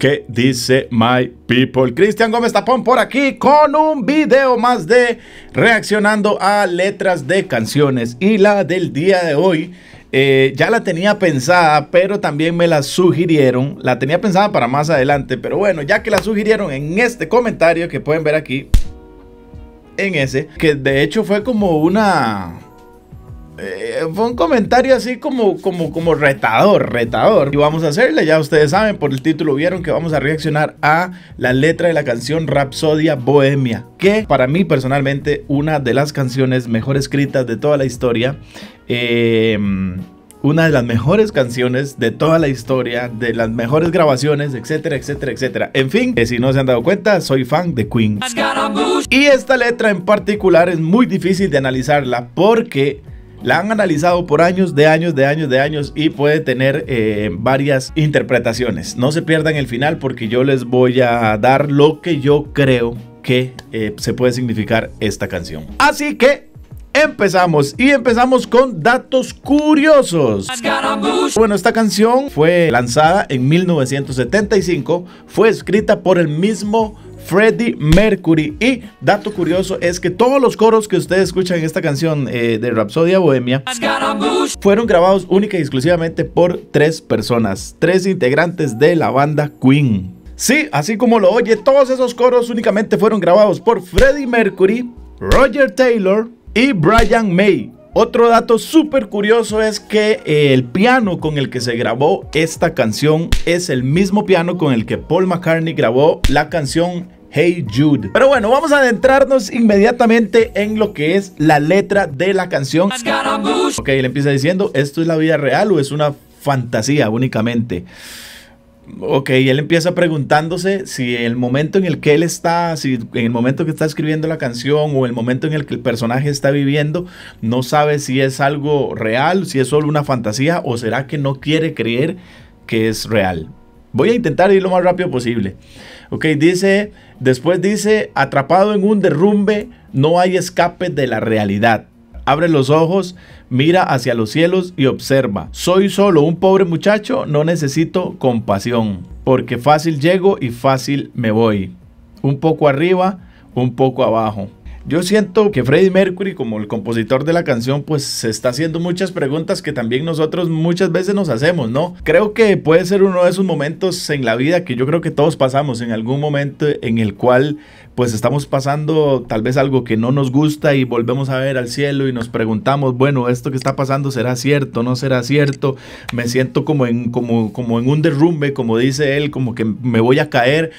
¿Qué dice My People. Cristian Gómez Tapón por aquí con un video más de reaccionando a letras de canciones. Y la del día de hoy eh, ya la tenía pensada, pero también me la sugirieron. La tenía pensada para más adelante, pero bueno, ya que la sugirieron en este comentario que pueden ver aquí, en ese, que de hecho fue como una eh, fue un comentario así como, como, como retador, retador. Y vamos a hacerle, ya ustedes saben, por el título vieron que vamos a reaccionar a la letra de la canción Rapsodia Bohemia, que para mí personalmente una de las canciones mejor escritas de toda la historia. Em, una de las mejores canciones de toda la historia, de las mejores grabaciones, etcétera, etcétera, etcétera. En fin, que eh, si no se han dado cuenta, soy fan de Queen. Y esta letra en particular es muy difícil de analizarla porque la han analizado por años, de años, de años, de años y puede tener eh, varias interpretaciones. No se pierdan el final porque yo les voy a dar lo que yo creo que eh, se puede significar esta canción. Así que Empezamos y empezamos con datos curiosos. Bueno, esta canción fue lanzada en 1975, fue escrita por el mismo Freddie Mercury. Y dato curioso es que todos los coros que ustedes escuchan en esta canción eh, de Rapsodia Bohemia fueron grabados única y exclusivamente por tres personas, tres integrantes de la banda Queen. Sí, así como lo oye, todos esos coros únicamente fueron grabados por Freddie Mercury, Roger Taylor y Brian May. Otro dato súper curioso es que eh, el piano con el que se grabó esta canción es el mismo piano con el que Paul McCartney grabó la canción Hey Jude. Pero bueno, vamos a adentrarnos inmediatamente en lo que es la letra de la canción. Ok, él empieza diciendo, ¿esto es la vida real o es una fantasía únicamente? Ok, él empieza preguntándose si el momento en el que él está, si en el momento que está escribiendo la canción o el momento en el que el personaje está viviendo, no sabe si es algo real, si es solo una fantasía o será que no quiere creer que es real. Voy a intentar ir lo más rápido posible. Ok, dice, después dice, atrapado en un derrumbe, no hay escape de la realidad. Abre los ojos, mira hacia los cielos y observa. Soy solo un pobre muchacho, no necesito compasión, porque fácil llego y fácil me voy. Un poco arriba, un poco abajo. Yo siento que Freddie Mercury, como el compositor de la canción, pues se está haciendo muchas preguntas que también nosotros muchas veces nos hacemos, ¿no? Creo que puede ser uno de esos momentos en la vida que yo creo que todos pasamos en algún momento en el cual pues estamos pasando tal vez algo que no nos gusta y volvemos a ver al cielo y nos preguntamos, bueno, esto que está pasando será cierto, no será cierto, me siento como en, como, como en un derrumbe, como dice él, como que me voy a caer.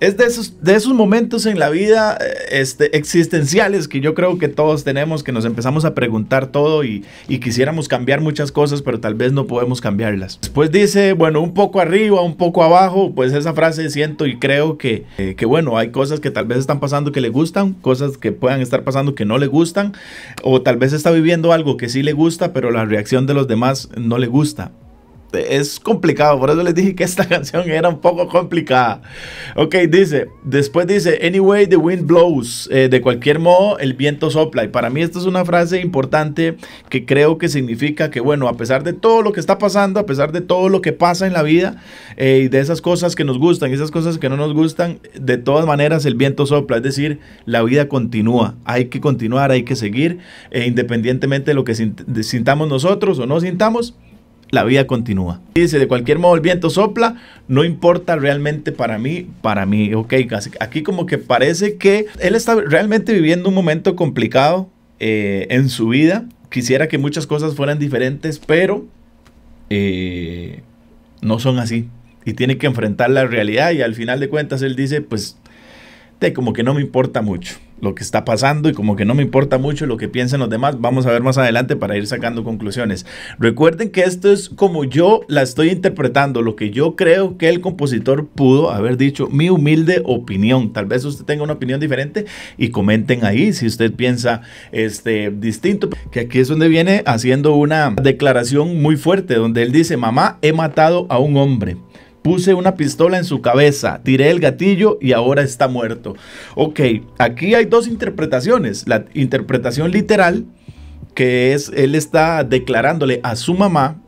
Es de esos, de esos momentos en la vida eh, este, existen que yo creo que todos tenemos, que nos empezamos a preguntar todo y, quisiéramos cambiar muchas cosas, pero tal vez no podemos cambiarlas. Después dice, bueno, un poco arriba, un poco abajo, pues esa frase siento y creo que, eh, que bueno, hay cosas que tal vez están pasando que le gustan, cosas que puedan estar pasando que no le gustan, o tal vez está viviendo algo que sí le gusta, pero la reacción de los demás no le gusta es complicado, por eso les dije que esta canción era un poco complicada. Ok, dice, después dice, anyway, the wind blows, eh, de cualquier modo, el viento sopla. Y para mí esta es una frase importante que creo que significa que, bueno, a pesar de todo lo que está pasando, a pesar de todo lo que pasa en la vida eh, y de esas cosas que nos gustan y esas cosas que no nos gustan, de todas maneras el viento sopla, es decir, la vida continúa, hay que continuar, hay que seguir, eh, independientemente de lo que sintamos nosotros o no sintamos la vida continúa. Dice, de cualquier modo el viento sopla, no importa realmente para mí, para mí, ok, aquí como que parece que él está realmente viviendo un momento complicado eh, en su vida, quisiera que muchas cosas fueran diferentes, pero eh, no son así. Y tiene que enfrentar la realidad y al final de cuentas él dice, pues como que no me importa mucho lo que está pasando y como que no me importa mucho lo que piensen los demás. Vamos a ver más adelante para ir sacando conclusiones. Recuerden que esto es como yo la estoy interpretando, lo que yo creo que el compositor pudo haber dicho, mi humilde opinión. Tal vez usted tenga una opinión diferente y comenten ahí si usted piensa este distinto, que aquí es donde viene haciendo una declaración muy fuerte donde él dice, "Mamá, he matado a un hombre." Puse una pistola en su cabeza, tiré el gatillo y ahora está muerto. Ok, aquí hay dos interpretaciones. La interpretación literal, que es él está declarándole a su mamá,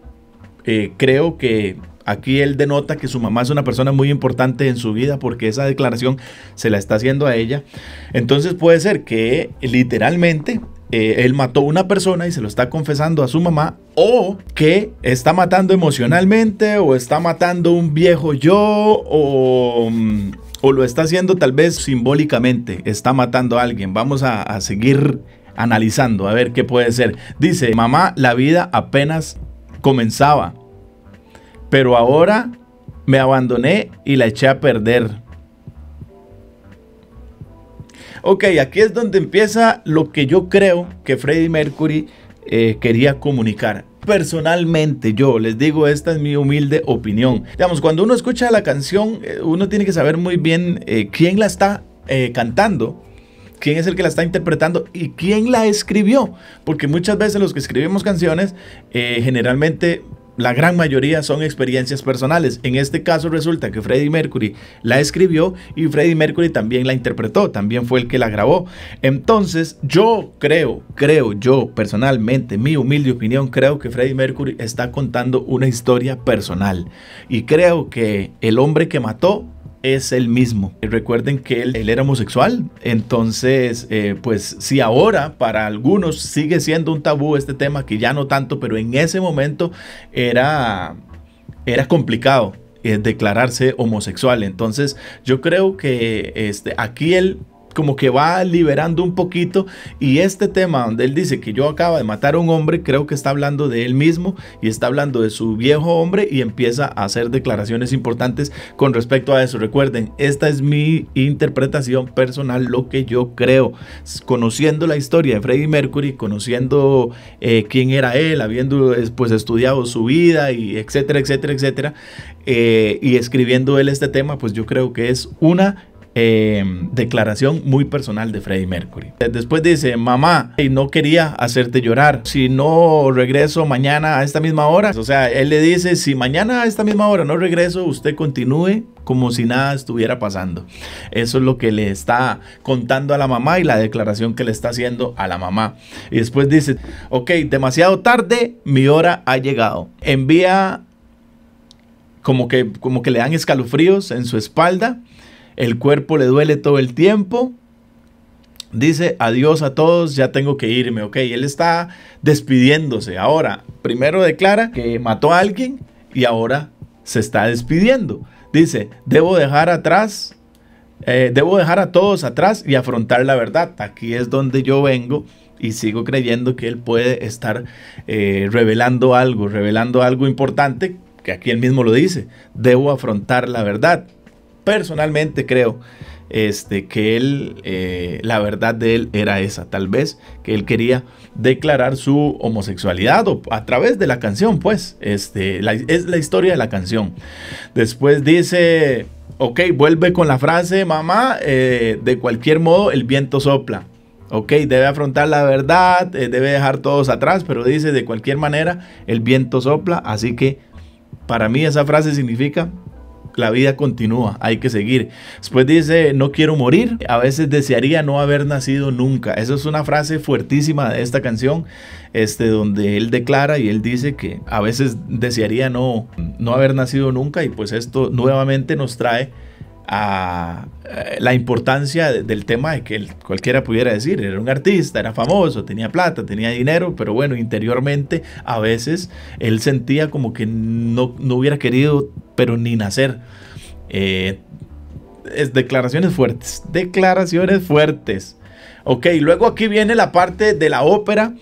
eh, creo que aquí él denota que su mamá es una persona muy importante en su vida porque esa declaración se la está haciendo a ella. Entonces puede ser que literalmente eh, él mató a una persona y se lo está confesando a su mamá, o que está matando emocionalmente, o está matando un viejo yo, o, mm, lo está haciendo tal vez simbólicamente, está matando a alguien. Vamos a seguir analizando, a ver qué puede ser. Dice, mamá, la vida apenas comenzaba, pero ahora me abandoné y la eché a perder. Ok, aquí es donde empieza lo que yo creo que Freddie Mercury eh, quería comunicar. Personalmente yo les digo, esta es mi humilde opinión. Digamos, cuando uno escucha la canción, eh, uno tiene que saber muy bien eh, quién la está cantando, quién es el que la está interpretando y quién la escribió. Porque muchas veces los que escribimos canciones, generalmente la gran mayoría son experiencias personales. En este caso resulta que Freddie Mercury la escribió y Freddie Mercury también la interpretó, también fue el que la grabó. Entonces yo creo, creo yo personalmente, mi humilde opinión, creo que Freddie Mercury está contando una historia personal. Y creo que el hombre que mató es el mismo. Recuerden que él, era homosexual, entonces, eh, pues si ahora para algunos sigue siendo un tabú este tema, que ya no tanto, pero en ese momento era, era complicado eh, declararse homosexual. Entonces, yo creo que este, aquí él como que va liberando un poquito y este tema donde él dice que yo acaba de matar a un hombre, creo que está hablando de él mismo y está hablando de su viejo hombre y empieza a hacer declaraciones importantes con respecto a eso. Recuerden, esta es mi interpretación personal, lo que yo creo, conociendo la historia de Freddie Mercury, conociendo eh, quién era él, habiendo eh, pues estudiado su vida y etcétera, etcétera, etcétera, eh, y escribiendo él este tema, pues yo creo que es una Em, declaración muy personal de Freddie Mercury. Después dice, mamá, no quería hacerte llorar, si no regreso mañana a esta misma hora. O sea, él le dice, si mañana a esta misma hora no regreso, usted continúe como si nada estuviera pasando. Eso es lo que le está contando a la mamá y la declaración que le está haciendo a la mamá. Y después dice, ok, demasiado tarde, mi hora ha llegado. Envía como que, como que le dan escalofríos en su espalda el cuerpo le duele todo el tiempo. Dice, adiós a todos, ya tengo que irme, ok. Él está despidiéndose. Ahora, primero declara que mató a alguien y ahora se está despidiendo. Dice, debo dejar atrás, eh, debo dejar a todos atrás y afrontar la verdad. Aquí es donde yo vengo y sigo creyendo que él puede estar eh, revelando algo, revelando algo importante, que aquí él mismo lo dice, debo afrontar la verdad personalmente creo este, que él, eh, la verdad de él era esa, tal vez que él quería declarar su homosexualidad a través de la canción, pues, este, es la historia de la canción. Después dice, ok, vuelve con la frase, mamá, eh, de cualquier modo el viento sopla. Ok, debe afrontar la verdad, eh, debe dejar todos atrás, pero dice, de cualquier manera, el viento sopla, así que para mí esa frase significa la vida continúa, hay que seguir. Después dice, no quiero morir, a veces desearía no haber nacido nunca. Esa es una frase fuertísima de esta canción, este, donde él declara y él dice que a veces desearía no, no haber nacido nunca y pues esto nuevamente nos trae a eh, la importancia del tema de que cualquiera pudiera decir, era un artista, era famoso, tenía plata, tenía dinero, pero bueno, interiormente a veces él sentía como que no, hubiera querido, pero ni nacer. Eh, es declaraciones fuertes, declaraciones fuertes. Ok, luego aquí viene la parte de la ópera.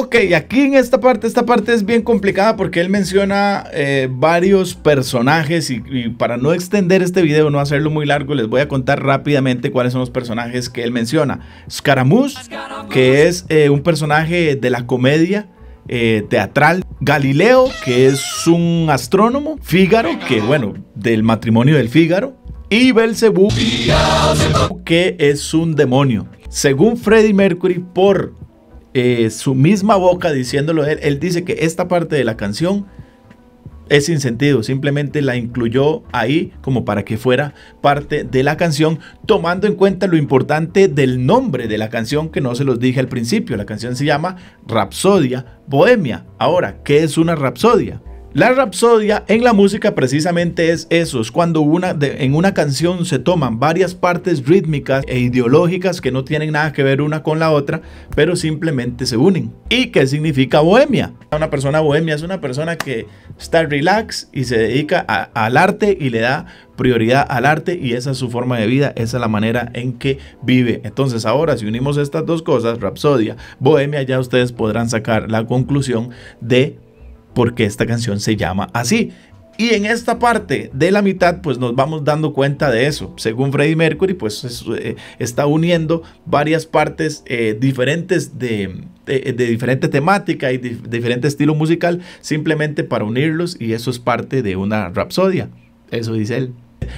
Ok, aquí en esta parte, esta parte es bien complicada porque él menciona eh, varios personajes y, para no extender este video, no hacerlo muy largo, les voy a contar rápidamente cuáles son los personajes que él menciona. Scaramouche, que es eh, un personaje de la comedia eh, teatral. Galileo, que es un astrónomo. Fígaro, que bueno, del matrimonio del Fígaro. Y Belcebú, que es un demonio. Según Freddie Mercury, por eh, su misma boca diciéndolo él, él dice que esta parte de la canción es sin sentido, simplemente la incluyó ahí como para que fuera parte de la canción, tomando en cuenta lo importante del nombre de la canción que no se los dije al principio. La canción se llama Rapsodia Bohemia. Ahora, ¿qué es una rapsodia? La rapsodia en la música precisamente es eso, es cuando una, en una canción se toman varias partes rítmicas e ideológicas que no tienen nada que ver una con la otra, pero simplemente se unen. ¿Y qué significa bohemia? Una persona bohemia es una persona que está relax y se dedica al arte y le da prioridad al arte y esa es su forma de vida, esa es la manera en que vive. Entonces ahora si unimos estas dos cosas, rapsodia, bohemia, ya ustedes podrán sacar la conclusión de porque esta canción se llama así. Y en esta parte de la mitad, pues nos vamos dando cuenta de eso. Según Freddie Mercury, pues eh, está uniendo varias partes eh, diferentes de, de, diferente temática y diferente estilo musical, simplemente para unirlos, y eso es parte de una rapsodia. Eso dice él.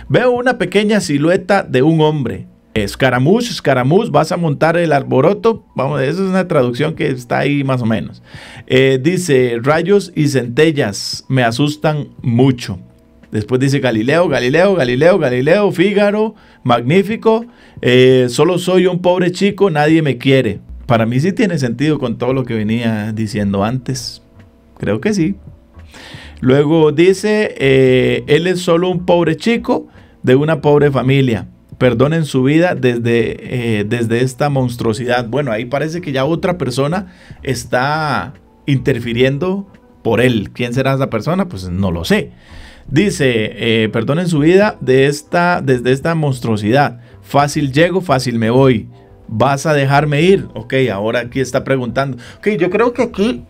Veo una pequeña silueta de un hombre Escaramuz, escaramuz, vas a montar el arboroto. Vamos, esa es una traducción que está ahí más o menos. Eh, dice, rayos y centellas me asustan mucho. Después dice Galileo, Galileo, Galileo, Galileo, Fígaro, magnífico. Eh, solo soy un pobre chico, nadie me quiere. Para mí sí tiene sentido con todo lo que venía diciendo antes. Creo que sí. Luego dice, eh, él es solo un pobre chico de una pobre familia perdonen su vida desde, eh, desde esta monstruosidad. Bueno, ahí parece que ya otra persona está interfiriendo por él. ¿Quién será esa persona? Pues no lo sé. Dice, eh, perdonen su vida de esta, desde esta monstruosidad. Fácil llego, fácil me voy. ¿Vas a dejarme ir? Ok, ahora aquí está preguntando. Ok, yo creo que aquí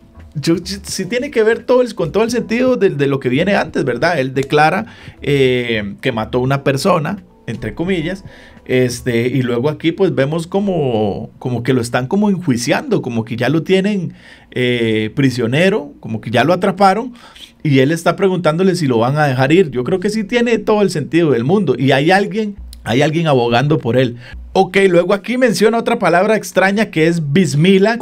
si tiene que ver todo con todo el sentido de, lo que viene antes, ¿verdad? Él declara eh, que mató a una persona, entre comillas, este, y luego aquí pues vemos como, como que lo están como enjuiciando, como que ya lo tienen eh, prisionero, como que ya lo atraparon, y él está preguntándole si lo van a dejar ir. Yo creo que sí tiene todo el sentido del mundo, y hay alguien, hay alguien abogando por él. Ok, luego aquí menciona otra palabra extraña que es bismila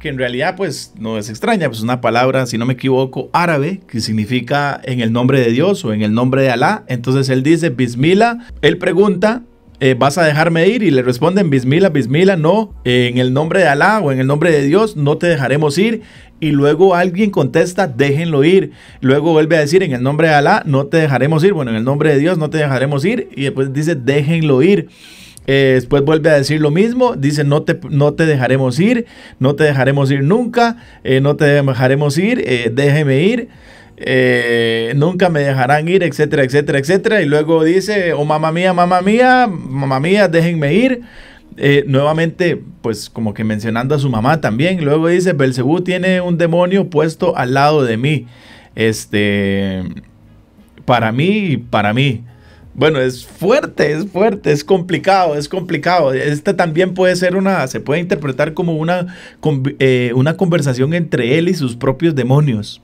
que en realidad pues no es extraña, pues es una palabra, si no me equivoco, árabe, que significa en el nombre de Dios o en el nombre de Alá. Entonces él dice, Bismila, él pregunta, eh, ¿vas a dejarme ir? Y le responden, Bismila, Bismila, no, en el nombre de Alá o en el nombre de Dios no te dejaremos ir. Y luego alguien contesta, déjenlo ir. Luego vuelve a decir, en el nombre de Alá no te dejaremos ir. Bueno, en el nombre de Dios no te dejaremos ir. Y después dice, déjenlo ir. Eh, después vuelve a decir lo mismo, dice no te, no te dejaremos ir, no te dejaremos ir nunca, eh, no te dejaremos ir, eh, déjeme ir. nunca me dejarán ir, etcétera, etcétera, etcétera. Y luego dice, oh mamá mía, mamá mía, mamá mía, déjenme ir. nuevamente, pues como que mencionando a su mamá también. Luego dice, Belcebú tiene un demonio puesto al lado de mí. Este, para mí para mí. Bueno, es fuerte, es fuerte, es complicado, es complicado. este también puede ser una, se puede interpretar como una, eh, una conversación entre él y sus propios demonios.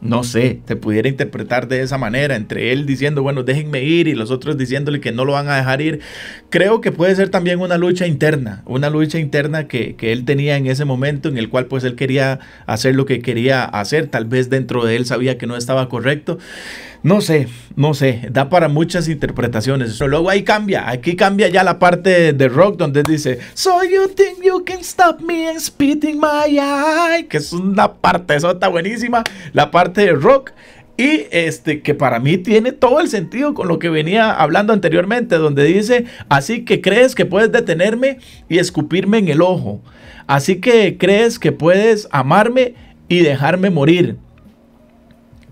No sé, se pudiera interpretar de esa manera, entre él diciendo, bueno, déjenme ir y los otros diciéndole que no lo van a dejar ir. Creo que puede ser también una lucha interna, una lucha interna que, que, él tenía en ese momento en el cual pues él quería hacer lo que quería hacer, tal vez dentro de él sabía que no estaba correcto. No sé, no sé, da para muchas interpretaciones. Pero luego ahí cambia, aquí cambia ya la parte de rock donde dice, So you think you can stop me and spit my eye, que es una parte está buenísima, la parte de rock. Y este que para mí tiene todo el sentido con lo que venía hablando anteriormente, donde dice, así que crees que puedes detenerme y escupirme en el ojo. Así que crees que puedes amarme y dejarme morir.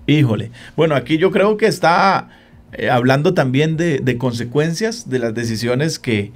Híjole. Bueno, aquí yo creo que está eh, hablando también de, consecuencias de las decisiones que,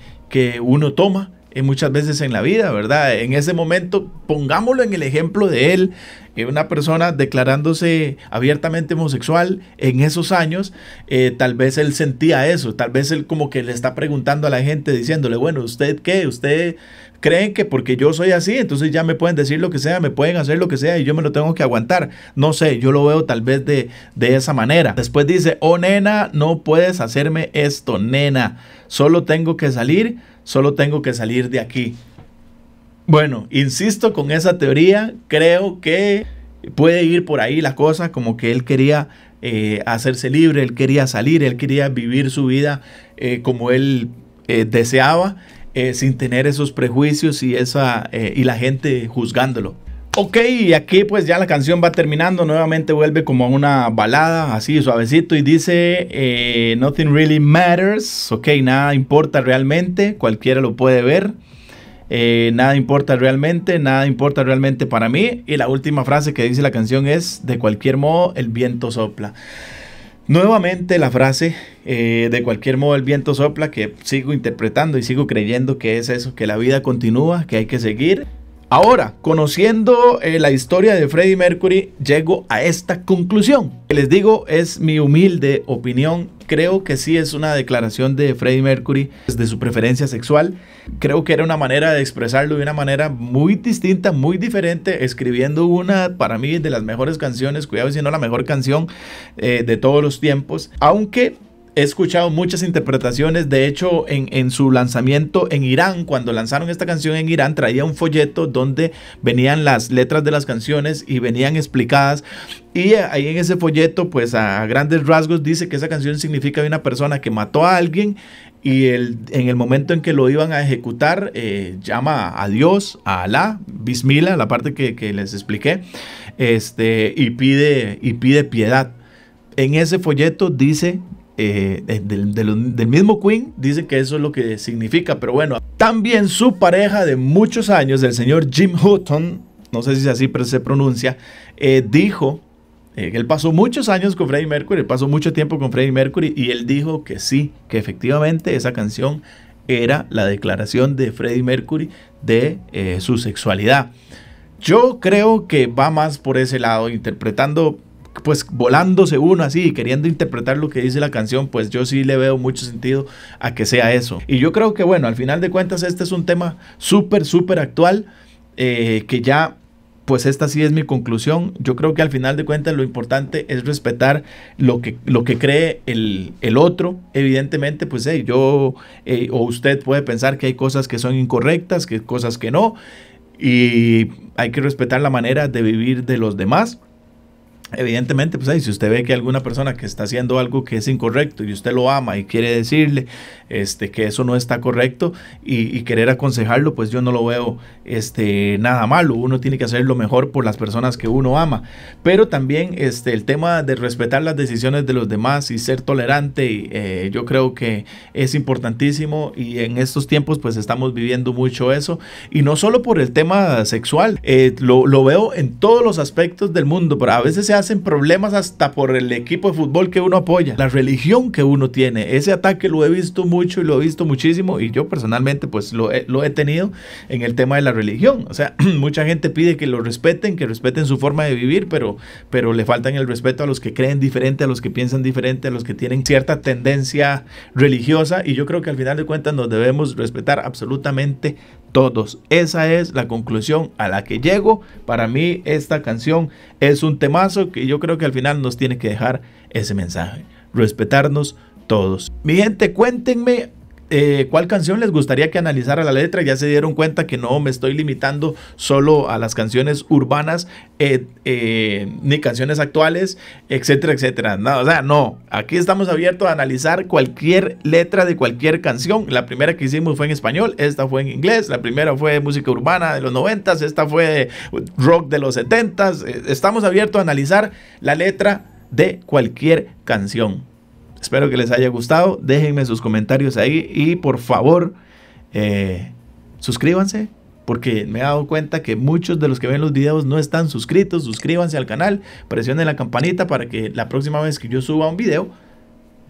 uno toma eh, muchas veces en la vida, ¿verdad? En ese momento, pongámoslo en el ejemplo de él, eh, una persona declarándose abiertamente homosexual en esos años, eh, tal vez él sentía eso, tal vez él como que le está preguntando a la gente diciéndole, bueno, ¿usted qué? ¿Usted cree que porque yo soy así, entonces ya me pueden decir lo que sea, me pueden hacer lo que sea y yo me lo tengo que aguantar? No sé, yo lo veo tal vez de, de esa manera. Después dice, oh nena, no puedes hacerme esto, nena, solo tengo que salir, solo tengo que salir de aquí. Bueno, insisto con esa teoría, creo que puede ir por ahí la cosa, como que él quería eh, hacerse libre, él quería salir, él quería vivir su vida eh, como él eh, deseaba, sin tener esos prejuicios y, esa, y la gente juzgándolo. Ok, y aquí pues ya la canción va terminando, nuevamente vuelve como a una balada, así suavecito, y dice, Nothing really matters, ok, nada importa realmente, cualquiera lo puede ver. Eh, nada importa realmente, nada importa realmente para mí. Y la última frase que dice la canción es, de cualquier modo, el viento sopla. Nuevamente la frase, eh, de cualquier modo el viento sopla, que sigo interpretando y sigo creyendo que es eso, que la vida continúa, que hay que seguir. Ahora, conociendo eh, la historia de Freddie Mercury, llego a esta conclusión. Les digo, es mi humilde opinión. Creo que sí es una declaración de Freddie Mercury pues, de su preferencia sexual. Creo que era una manera de expresarlo de una manera muy distinta, muy diferente, escribiendo una, para mí, de las mejores canciones, cuidado si no la mejor canción eh, de todos los tiempos. Aunque He escuchado muchas interpretaciones, de hecho en, su lanzamiento en Irán, cuando lanzaron esta canción en Irán, traía un folleto donde venían las letras de las canciones y venían explicadas. Y ahí en ese folleto, pues a grandes rasgos, dice que esa canción significa de una persona que mató a alguien y el, en el momento en que lo iban a ejecutar, eh, llama a Dios, a Alá, Bismillah, la parte que, que les expliqué, este, y, pide, y pide piedad. En ese folleto dice eh, eh, del, mismo Queen dice que eso es lo que significa, pero bueno, también su pareja de muchos años, el señor Jim Hutton, no sé si así pero se pronuncia, eh, dijo que él pasó muchos años con Freddie Mercury, pasó mucho tiempo con Freddie Mercury y él dijo que sí, que efectivamente esa canción era la declaración de Freddie Mercury de su sexualidad. Yo creo que va más por ese lado, interpretando pues volándose uno así, queriendo interpretar lo que dice la canción, pues yo sí le veo mucho sentido a que sea eso. Y yo creo que bueno, al final de cuentas este es un tema súper, súper actual, eh, que ya pues esta sí es mi conclusión. Yo creo que al final de cuentas lo importante es respetar lo que, lo que cree el, otro. Evidentemente, pues yo eh, o usted puede pensar que hay cosas que son incorrectas, que cosas que no. Y hay que respetar la manera de vivir de los demás. Evidentemente, pues ahí, si usted ve que alguna persona que está haciendo algo que es incorrecto y usted lo ama y quiere decirle este, que eso no está correcto y, querer aconsejarlo, pues yo no lo veo este, nada malo. Uno tiene que hacer lo mejor por las personas que uno ama. Pero también este, el tema de respetar las decisiones de los demás y ser tolerante, eh, yo creo que es importantísimo y en estos tiempos pues estamos viviendo mucho eso. Y no solo por el tema sexual, eh, lo, lo, veo en todos los aspectos del mundo, pero a veces se hace hacen problemas hasta por el equipo de fútbol que uno apoya, la religión que uno tiene. Ese ataque lo he visto mucho y lo he visto muchísimo y yo personalmente pues lo he, tenido en el tema de la religión. O sea, mucha gente pide que lo respeten, que respeten su forma de vivir, pero, pero le faltan el respeto a los que creen diferente, a los que piensan diferente, a los que tienen cierta tendencia religiosa y yo creo que al final de cuentas nos debemos respetar absolutamente todos. Esa es la conclusión a la que llego. Para mí esta canción es un temazo que yo creo que al final nos tiene que dejar ese mensaje. Respetarnos todos. Mi gente, cuéntenme eh, cuál canción les gustaría que analizara la letra. Ya se dieron cuenta que no me estoy limitando solo a las canciones urbanas eh, eh, ni canciones actuales, etcétera, etcétera. No, o sea, no. Aquí estamos abiertos a analizar cualquier letra de cualquier canción. La primera que hicimos fue en español, esta fue en inglés, la primera fue música urbana de los noventas, esta fue rock de los 70. Estamos abiertos a analizar la letra de cualquier canción. Espero que les haya gustado. Déjenme sus comentarios ahí y por favor eh, suscríbanse porque me he dado cuenta que muchos de los que ven los videos no están suscritos. Suscríbanse al canal, presionen la campanita para que la próxima vez que yo suba un video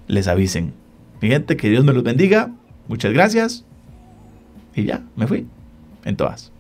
les avisen. Mi gente, que Dios me los bendiga. Muchas gracias. Y ya, me fui. En todas.